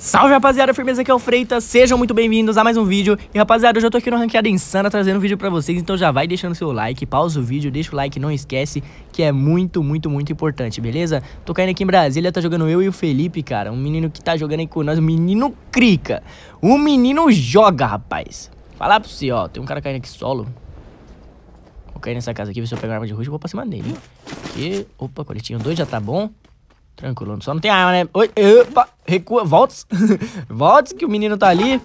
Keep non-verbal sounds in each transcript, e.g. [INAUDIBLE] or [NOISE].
Salve rapaziada, firmeza aqui é o Freitas, sejam muito bem-vindos a mais um vídeo E rapaziada, hoje eu tô aqui no Ranqueada Insana trazendo um vídeo pra vocês Então já vai deixando seu like, pausa o vídeo, deixa o like, não esquece Que é muito, muito, muito importante, beleza? Tô caindo aqui em Brasília, tá jogando eu e o Felipe, cara Um menino que tá jogando aí com nós, um menino crica Um menino joga, rapaz Falar pro você, ó, tem um cara caindo aqui solo Vou cair nessa casa aqui, ver se eu pego arma de rush e vou pra cima dele Que... Opa, coletinho 2 já tá bom Tranquilo, só não tem arma, né? Oi, opa, recua, volta. [LAUGHS] volta que o menino tá ali.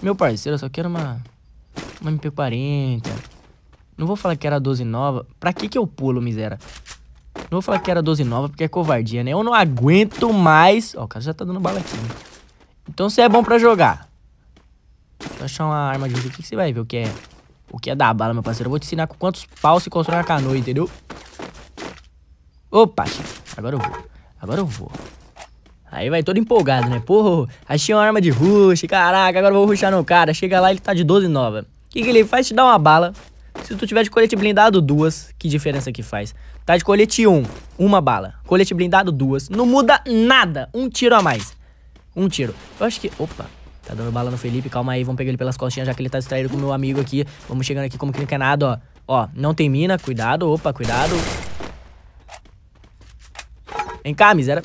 Meu parceiro, eu só quero uma... Uma MP40. Não vou falar que era 12 nova. Pra que que eu pulo, miséria? Não vou falar que era 12 nova porque é covardia, né? Eu não aguento mais... Ó, o cara já tá dando bala aqui, né? Então você é bom pra jogar. Deixa eu achar uma arma de aqui que você vai ver o que é... O que é dar bala, meu parceiro. Eu vou te ensinar com quantos paus se constrói uma canoa, entendeu? Opa, agora eu vou. Agora eu vou. Aí vai todo empolgado, né? Porra, achei uma arma de rush, caraca, agora eu vou rushar no cara. Chega lá, ele tá de 12 nova. O que, que ele faz? Te dá uma bala. Se tu tiver de colete blindado, duas. Que diferença que faz? Tá de colete um, uma bala. Colete blindado, duas. Não muda nada. Um tiro a mais. Um tiro. Eu acho que... Opa, Tá dando bala no Felipe, calma aí, vamos pegar ele pelas costinhas, já que ele tá distraído com o meu amigo aqui. Vamos chegando aqui como que não quer nada, ó. Ó, não tem mina, cuidado, opa, cuidado. Vem cá, miséria.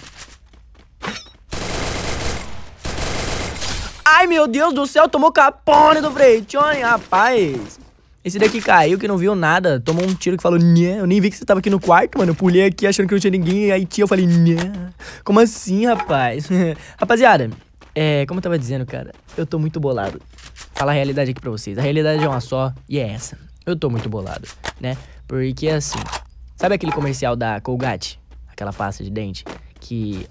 Ai, meu Deus do céu, tomou capone do Freiton, rapaz. Esse daqui caiu que não viu nada, tomou um tiro que falou, né Eu nem vi que você tava aqui no quarto, mano. Eu pulei aqui achando que não tinha ninguém, e aí tinha, eu falei, né Como assim, rapaz? [LAUGHS] Rapaziada, é, como eu tava dizendo, cara, eu tô muito bolado. Fala a realidade aqui pra vocês. A realidade é uma só e é essa. Eu tô muito bolado, né? Porque assim, sabe aquele comercial da Colgate? aquela pasta de dente, que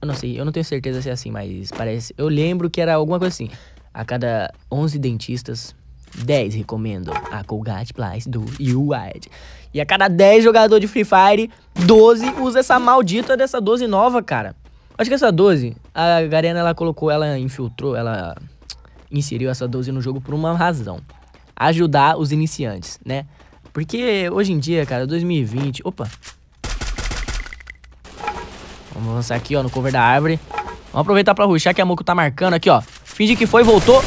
eu não sei, eu não tenho certeza se é assim, mas parece, eu lembro que era alguma coisa assim. A cada 11 dentistas, 10 recomendam a Colgate Plus do U-Wide. E a cada 10 jogador de Free Fire, 12 usa essa maldita dessa 12 nova, cara. Acho que essa 12, a Garena ela colocou, ela infiltrou, ela inseriu essa 12 no jogo por uma razão. Ajudar os iniciantes, né? Porque hoje em dia, cara, 2020, opa, Vamos avançar aqui, ó, no cover da árvore. Vamos aproveitar pra ruxar que a Moco tá marcando aqui, ó. Finge que foi, voltou.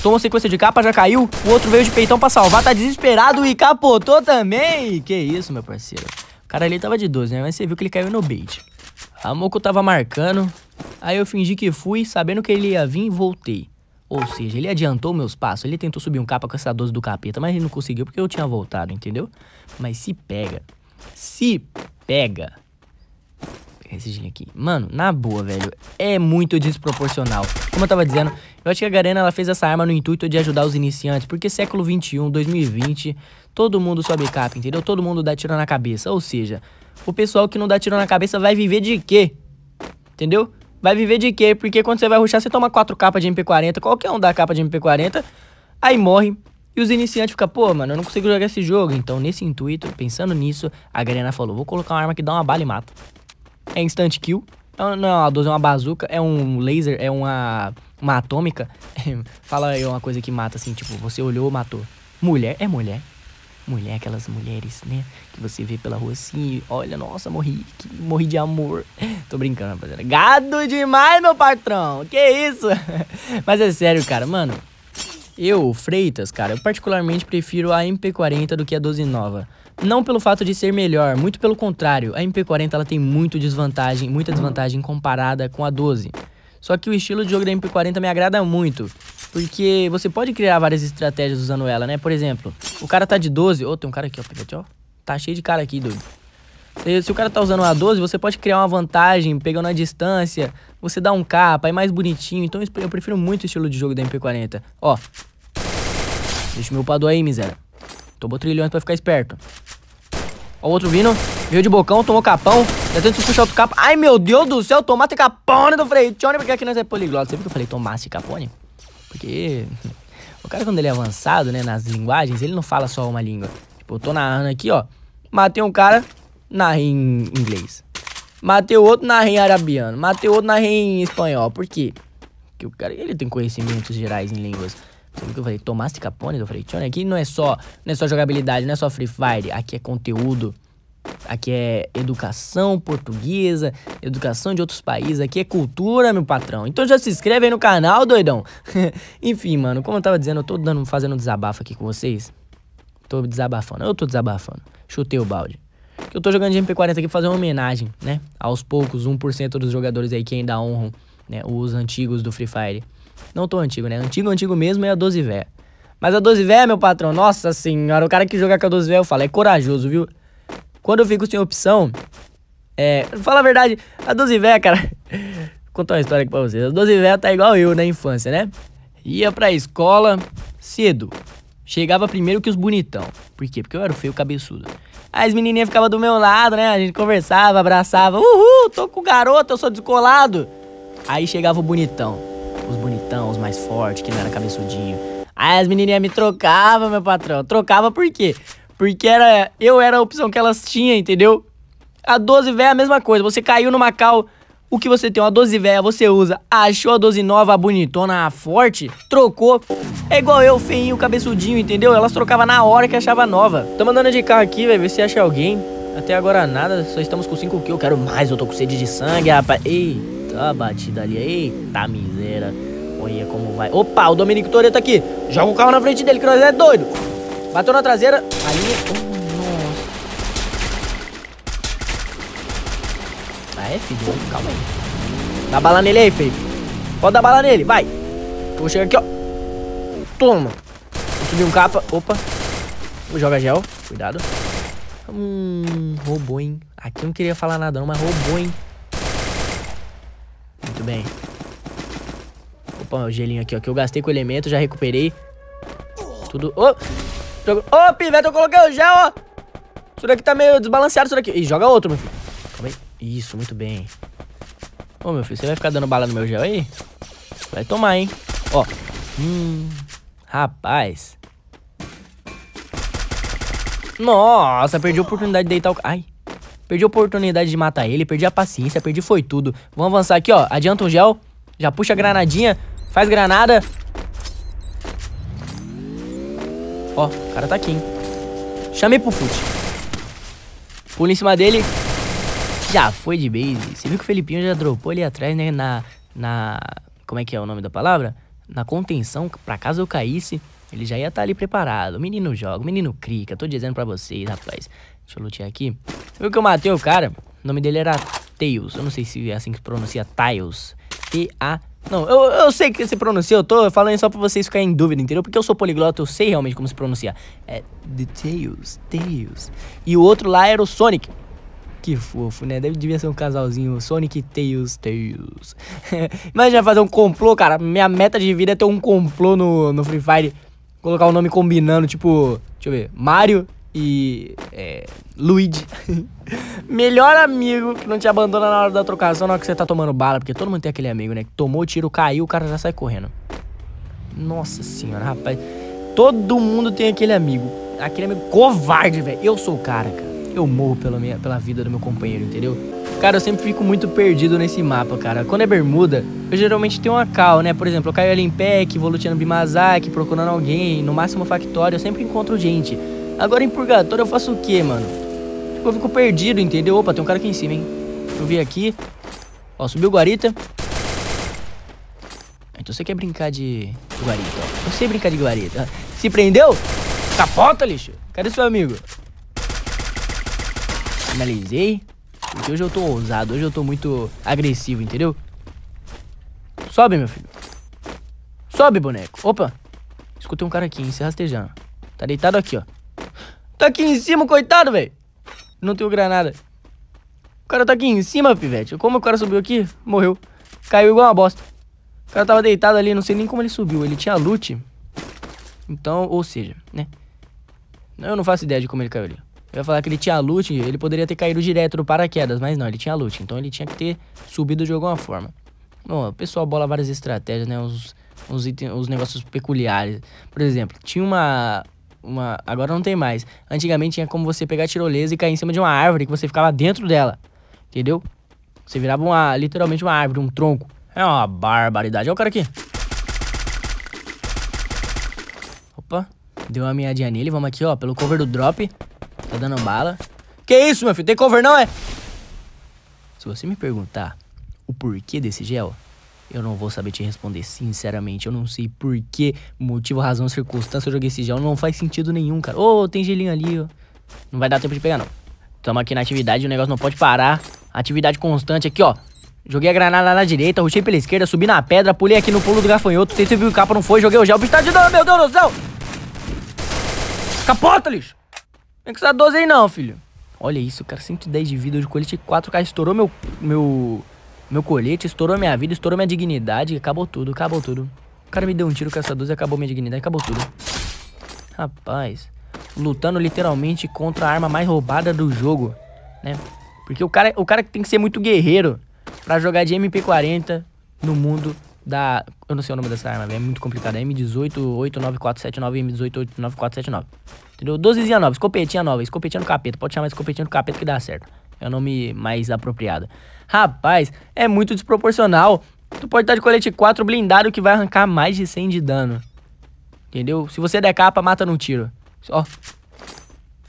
Tomou sequência de capa, já caiu. O outro veio de peitão pra salvar, tá desesperado e capotou também. Que isso, meu parceiro. O cara ali tava de 12, né? Mas você viu que ele caiu no bait. A Moco tava marcando. Aí eu fingi que fui, sabendo que ele ia vir, e voltei. Ou seja, ele adiantou meus passos. Ele tentou subir um capa com essa 12 do capeta, mas ele não conseguiu porque eu tinha voltado, entendeu? Mas se pega. Se pega esse aqui. Mano, na boa, velho. É muito desproporcional. Como eu tava dizendo, eu acho que a Garena ela fez essa arma no intuito de ajudar os iniciantes. Porque século 21, 2020, todo mundo sobe cap, entendeu? Todo mundo dá tiro na cabeça. Ou seja, o pessoal que não dá tiro na cabeça vai viver de quê? Entendeu? Vai viver de quê? Porque quando você vai ruxar, você toma 4 capas de MP40. Qualquer um dá capa de MP40. Aí morre. E os iniciantes ficam, pô, mano, eu não consigo jogar esse jogo. Então, nesse intuito, pensando nisso, a Garena falou: vou colocar uma arma que dá uma bala e mata é instant kill. É não é uma 12, é uma bazuca, é um laser, é uma, uma atômica. [LAUGHS] Fala aí uma coisa que mata, assim, tipo, você olhou, matou. Mulher é mulher. Mulher, é aquelas mulheres, né? Que você vê pela rua assim, olha, nossa, morri, que, morri de amor. [LAUGHS] Tô brincando, rapaziada. Gado demais, meu patrão! Que isso? [LAUGHS] Mas é sério, cara, mano. Eu, Freitas, cara, eu particularmente prefiro a MP40 do que a 12 nova. Não pelo fato de ser melhor, muito pelo contrário, a MP40 ela tem muito desvantagem, muita desvantagem comparada com a 12. Só que o estilo de jogo da MP40 me agrada muito, porque você pode criar várias estratégias usando ela, né? Por exemplo, o cara tá de 12, ô, oh, tem um cara aqui, ó, pivete, ó. Tá cheio de cara aqui, doido. Se, se o cara tá usando a 12, você pode criar uma vantagem, pegando a distância, você dá um capa, é mais bonitinho. Então eu prefiro muito o estilo de jogo da MP40. Ó. Deixa o meu padu aí, miséria. Tô botrilhões pra ficar esperto. Ó o outro vindo. Veio de bocão, tomou capão. Já tentou puxar outro capa. Ai, meu Deus do céu, tomate capone do Tchone, porque aqui nós é poliglota. Você viu que eu falei tomate capone? Porque [LAUGHS] o cara, quando ele é avançado, né, nas linguagens, ele não fala só uma língua. Tipo, eu tô narrando aqui, ó. Matei um cara, narrei em inglês. Matei outro, narrei em arabiano. Matei outro, narrei em espanhol. Por quê? Porque o cara, ele tem conhecimentos gerais em línguas. Tudo que eu falei, Tomás Capone, eu falei, Tchone, aqui não é só, não é só jogabilidade, não é só Free Fire, aqui é conteúdo. Aqui é educação portuguesa, educação de outros países, aqui é cultura, meu patrão. Então já se inscreve aí no canal, doidão. [LAUGHS] Enfim, mano, como eu tava dizendo, eu tô dando, fazendo um desabafo aqui com vocês. Tô desabafando, eu tô desabafando. Chutei o balde. Que eu tô jogando de MP40 aqui pra fazer uma homenagem, né? Aos poucos, 1% dos jogadores aí que ainda honram né, os antigos do Free Fire. Não tô antigo, né? Antigo, antigo mesmo é a 12 vé. Mas a 12 vé, meu patrão, nossa senhora, o cara que joga com a 12 vé, eu falo, é corajoso, viu? Quando eu fico sem opção, é. Fala a verdade, a 12 vé, cara. Vou [LAUGHS] contar uma história aqui pra vocês. A 12 vé tá igual eu na infância, né? Ia pra escola cedo. Chegava primeiro que os bonitão. Por quê? Porque eu era o feio cabeçudo. As menininhas ficavam do meu lado, né? A gente conversava, abraçava. Uhul, tô com o garoto, eu sou descolado. Aí chegava o bonitão mais forte, que não era cabeçudinho. Aí as menininhas me trocavam, meu patrão. Trocava por quê? Porque era, eu era a opção que elas tinham, entendeu? A 12 véia é a mesma coisa. Você caiu no cal, o que você tem, uma 12 véia, você usa, achou a 12 nova, bonitona, forte, trocou. É igual eu, feinho, cabeçudinho, entendeu? Elas trocavam na hora que achava nova. Tô mandando de carro aqui, velho, ver se acha alguém. Até agora nada, só estamos com 5 que Eu quero mais, eu tô com sede de sangue, rapaz. Eita, batida ali, eita miséria como vai. Opa, o Dominico Toreto aqui. Joga o carro na frente dele, que nós é doido. Bateu na traseira. Aí. É- oh, nossa. Ah, é, filho. Calma aí. Dá bala nele aí, feio. Pode dar bala nele, vai. vou chegar aqui, ó. Toma. Vou subir um capa. Opa. Joga gel. Cuidado. Hum, roubou, hein? Aqui não queria falar nada não, mas roubou, hein? Muito bem. Opa, o gelinho aqui, ó. Que eu gastei com o elemento, já recuperei. Tudo... Ô! Oh! Ô, oh, eu coloquei o gel, ó! Isso daqui tá meio desbalanceado, isso daqui. Ih, joga outro, meu filho. Calma aí. Isso, muito bem. Ô, meu filho, você vai ficar dando bala no meu gel aí? Vai tomar, hein? Ó. Hum... Rapaz... Nossa, perdi a oportunidade de deitar o... Ai... Perdi a oportunidade de matar ele, perdi a paciência, perdi foi tudo. Vamos avançar aqui, ó. Adianta um gel, já puxa a granadinha. Faz granada. Ó, o cara tá aqui, hein? Chamei pro fute. Pula em cima dele. Já foi de base. Você viu que o Felipinho já dropou ali atrás, né? Na... Na... Como é que é o nome da palavra? Na contenção, pra caso eu caísse, ele já ia estar tá ali preparado. Menino joga, menino crica. Tô dizendo pra vocês, rapaz. Deixa eu lutear aqui. Você viu que eu matei o cara? O nome dele era Tails. Eu não sei se é assim que pronuncia Tails. T-A-T-A. Não, eu, eu sei que se pronuncia, eu tô falando só pra vocês ficarem em dúvida, entendeu? Porque eu sou poliglota, eu sei realmente como se pronuncia. É The Tails, Tails. E o outro lá era o Sonic. Que fofo, né? Deve devia ser um casalzinho. Sonic Tails Tails. Imagina [LAUGHS] fazer um complô, cara. Minha meta de vida é ter um complô no, no Free Fire. Colocar o um nome combinando, tipo. Deixa eu ver. Mario e é, Luigi, [LAUGHS] melhor amigo que não te abandona na hora da trocação, na hora que você tá tomando bala, porque todo mundo tem aquele amigo, né? Que tomou tiro, caiu, o cara já sai correndo. Nossa senhora, rapaz. Todo mundo tem aquele amigo. Aquele amigo covarde, velho. Eu sou o cara, cara. Eu morro pela, minha, pela vida do meu companheiro, entendeu? Cara, eu sempre fico muito perdido nesse mapa, cara. Quando é bermuda, eu geralmente tenho uma cal, né? Por exemplo, eu caio ali em pé, que vou luteando Bimazak, procurando alguém, no máximo factório, eu sempre encontro gente. Agora em purgatório eu faço o quê, mano? Tipo, eu fico perdido, entendeu? Opa, tem um cara aqui em cima, hein? Eu vim aqui. Ó, subiu o guarita. Ah, então você quer brincar de guarita, ó. Eu sei brincar de guarita. Se prendeu? Capota, lixo. Cadê seu amigo? Finalizei. Porque hoje eu tô ousado, hoje eu tô muito agressivo, entendeu? Sobe, meu filho. Sobe, boneco. Opa. Escutei um cara aqui, hein, se rastejando. Tá deitado aqui, ó. Tá aqui em cima, coitado, velho. Não tenho granada. O cara tá aqui em cima, pivete. Como o cara subiu aqui? Morreu. Caiu igual uma bosta. O cara tava deitado ali, não sei nem como ele subiu. Ele tinha loot. Então, ou seja, né? Eu não faço ideia de como ele caiu ali. Eu ia falar que ele tinha loot, ele poderia ter caído direto do paraquedas, mas não, ele tinha loot. Então ele tinha que ter subido de alguma forma. Bom, o pessoal bola várias estratégias, né? Uns, uns, itens uns negócios peculiares. Por exemplo, tinha uma uma. Agora não tem mais. Antigamente tinha como você pegar tirolesa e cair em cima de uma árvore que você ficava dentro dela. Entendeu? Você virava uma, literalmente uma árvore, um tronco. É uma barbaridade. Olha o cara aqui. Opa. Deu uma meadinha nele. Vamos aqui, ó. Pelo cover do drop. Tá dando bala. Que isso, meu filho? Tem cover não, é? Se você me perguntar o porquê desse gel, eu não vou saber te responder. Sinceramente, eu não sei por que, motivo, razão, circunstância eu joguei esse gel. Não faz sentido nenhum, cara. Ô, oh, tem gelinho ali, ó. Não vai dar tempo de pegar, não. Tamo aqui na atividade, o negócio não pode parar. Atividade constante aqui, ó. Joguei a granada na direita, ruxei pela esquerda, subi na pedra, pulei aqui no pulo do gafanhoto, tentei subir o capa, não foi, joguei o gel, o bicho tá de dano, meu Deus do céu! Capota, lixo! Vem que essa 12 aí não, filho. Olha isso, cara, 110 de vida, de colete 4K, estourou meu... meu... Meu colete estourou minha vida, estourou minha dignidade. Acabou tudo, acabou tudo. O cara me deu um tiro com essa 12 acabou minha dignidade, acabou tudo. Rapaz. Lutando literalmente contra a arma mais roubada do jogo, né? Porque o cara, o cara tem que ser muito guerreiro para jogar de MP40 no mundo da... Eu não sei o nome dessa arma, é muito complicado. É M1889479 e M1889479. Entendeu? 12 nova, escopetinha nova, escopetinha no capeta. Pode chamar de escopetinha no capeta que dá certo. É o nome mais apropriado. Rapaz, é muito desproporcional. Tu pode estar de colete 4 blindado que vai arrancar mais de 100 de dano. Entendeu? Se você der capa, mata num tiro. Ó.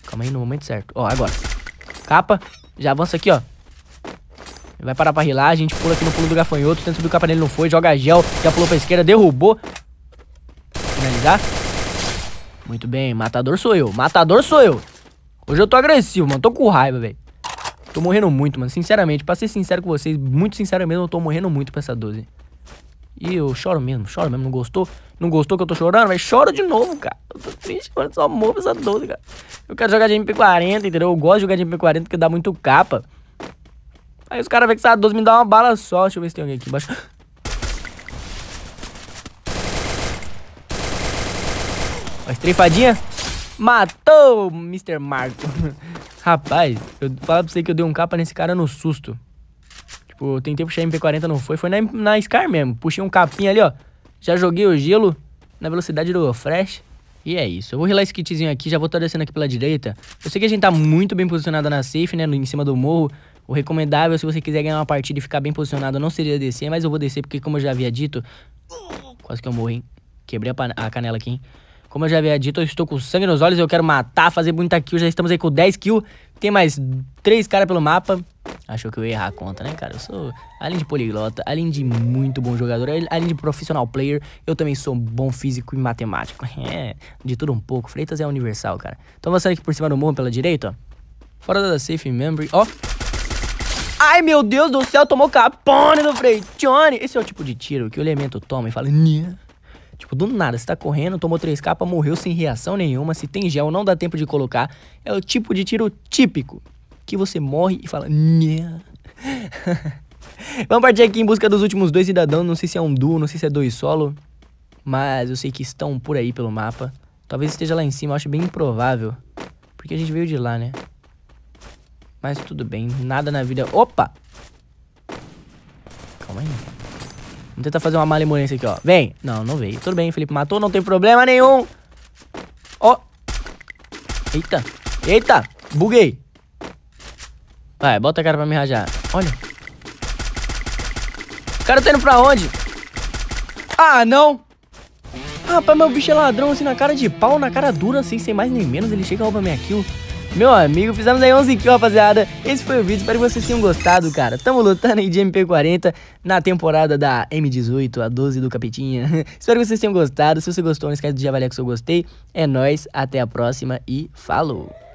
Calma aí no momento certo. Ó, agora. Capa. Já avança aqui, ó. Vai parar pra rilar. A gente pula aqui no pulo do gafanhoto. Tenta subir o capa nele, não foi. Joga gel. Já pulou pra esquerda. Derrubou. Finalizar. Muito bem. Matador sou eu. Matador sou eu. Hoje eu tô agressivo, mano. Tô com raiva, velho. Tô morrendo muito, mano. Sinceramente, pra ser sincero com vocês, muito sincero mesmo, eu tô morrendo muito pra essa 12. E eu choro mesmo, choro mesmo. Não gostou? Não gostou que eu tô chorando? mas choro de novo, cara. Eu tô triste, mano. Só morro pra essa 12, cara. Eu quero jogar de MP40, entendeu? Eu gosto de jogar de MP40 porque dá muito capa. Aí os caras vêm que essa 12 me dá uma bala só. Deixa eu ver se tem alguém aqui embaixo. Ó, estrefadinha. Matou, Mr. Marco. [LAUGHS] Rapaz, eu falo pra você que eu dei um capa nesse cara no susto. Tipo, eu tentei puxar MP40, não foi. Foi na, na Scar mesmo. Puxei um capinha ali, ó. Já joguei o gelo na velocidade do Fresh. E é isso. Eu vou rilar esse kitzinho aqui, já vou estar descendo aqui pela direita. Eu sei que a gente tá muito bem posicionado na safe, né? Em cima do morro. O recomendável, se você quiser ganhar uma partida e ficar bem posicionado, não seria descer, mas eu vou descer, porque como eu já havia dito... Quase que eu morri, hein? Quebrei a, a canela aqui, hein? Como eu já havia dito, eu estou com sangue nos olhos, eu quero matar, fazer muita kill. Já estamos aí com 10 kills. Tem mais 3 caras pelo mapa. Achou que eu ia errar a conta, né, cara? Eu sou, além de poliglota, além de muito bom jogador, além de profissional player, eu também sou um bom físico e matemático. [LAUGHS] É, de tudo um pouco. Freitas é universal, cara. Então, você aqui por cima do morro, pela direita, ó. Fora da safe memory, ó. Ai, meu Deus do céu, tomou capone do Freitione. Esse é o tipo de tiro que o elemento toma e fala... Nia. Tipo, do nada, você tá correndo, tomou três capas, morreu sem reação nenhuma, se tem gel, não dá tempo de colocar. É o tipo de tiro típico, que você morre e fala... [LAUGHS] Vamos partir aqui em busca dos últimos dois cidadãos, não sei se é um duo, não sei se é dois solo, mas eu sei que estão por aí pelo mapa. Talvez esteja lá em cima, eu acho bem improvável, porque a gente veio de lá, né? Mas tudo bem, nada na vida... Opa! Calma aí, Vamos tentar fazer uma malemolência aqui, ó. Vem. Não, não veio. Tudo bem, Felipe matou, não tem problema nenhum. Ó. Oh. Eita. Eita. Buguei. Vai, bota a cara pra me rajar. Olha. O cara tá indo pra onde? Ah, não. Ah, rapaz, meu bicho é ladrão, assim, na cara de pau, na cara dura, assim, sem mais nem menos. Ele chega e rouba minha kill. Meu amigo, fizemos aí 11 kills, rapaziada. Esse foi o vídeo, espero que vocês tenham gostado, cara. Tamo lutando aí de MP40 na temporada da M18, a 12 do Capetinha. [LAUGHS] espero que vocês tenham gostado. Se você gostou, não esquece de avaliar que eu gostei. É nóis, até a próxima e falou!